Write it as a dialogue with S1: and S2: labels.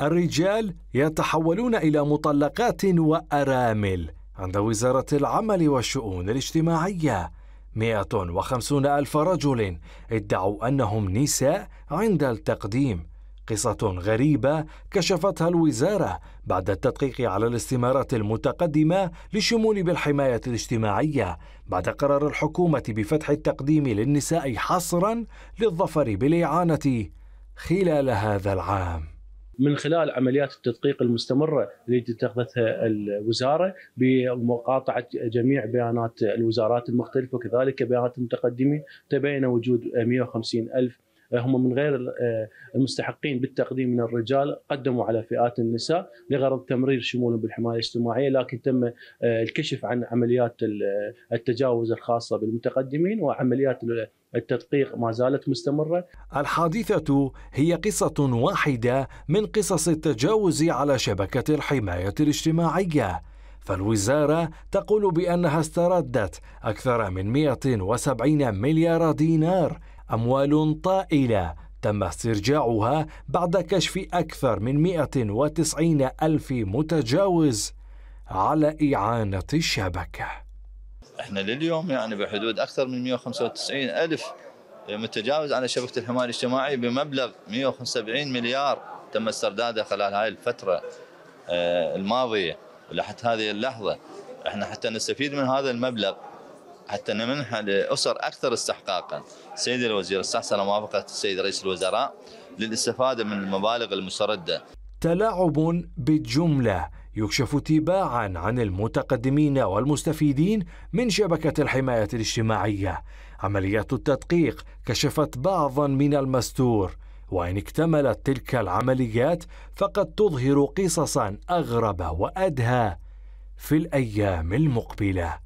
S1: الرجال يتحولون إلى مطلقات وأرامل عند وزارة العمل والشؤون الاجتماعية 150 ألف رجل ادعوا أنهم نساء عند التقديم قصة غريبة كشفتها الوزارة بعد التدقيق على الاستمارات المتقدمة للشمول بالحماية الاجتماعية بعد قرار الحكومة بفتح التقديم للنساء
S2: حصرا للظفر بالإعانة خلال هذا العام من خلال عمليات التدقيق المستمره اللي اتخذتها الوزاره بمقاطعه جميع بيانات الوزارات المختلفه وكذلك بيانات المتقدمين تبين وجود 150 الف آه، هم من غير آه، المستحقين بالتقديم من الرجال قدموا على فئات النساء لغرض تمرير شمولهم بالحمايه الاجتماعيه لكن تم آه، الكشف عن عمليات التجاوز الخاصه بالمتقدمين وعمليات التدقيق ما زالت مستمرة الحادثة هي قصة واحدة
S1: من قصص التجاوز على شبكة الحماية الاجتماعية فالوزارة تقول بأنها استردت أكثر من 170 مليار دينار أموال طائلة تم استرجاعها بعد كشف أكثر من 190 ألف متجاوز على إعانة الشبكة
S3: احنا لليوم يعني بحدود أكثر من 195 ألف متجاوز على شبكة الحماية الاجتماعي بمبلغ 175 مليار تم استرداده خلال هاي الفترة آه، الماضية ولحد هذه اللحظة احنا حتى نستفيد من هذا المبلغ حتى نمنح لأسر أكثر استحقاقا سيد الوزير استحسن موافقة السيد رئيس الوزراء للاستفادة من المبالغ المستردة
S1: تلاعب بالجملة يكشف تباعا عن المتقدمين والمستفيدين من شبكة الحماية الاجتماعية عمليات التدقيق كشفت بعضا من المستور وإن اكتملت تلك العمليات فقد تظهر قصصا أغرب وأدهى في الأيام المقبلة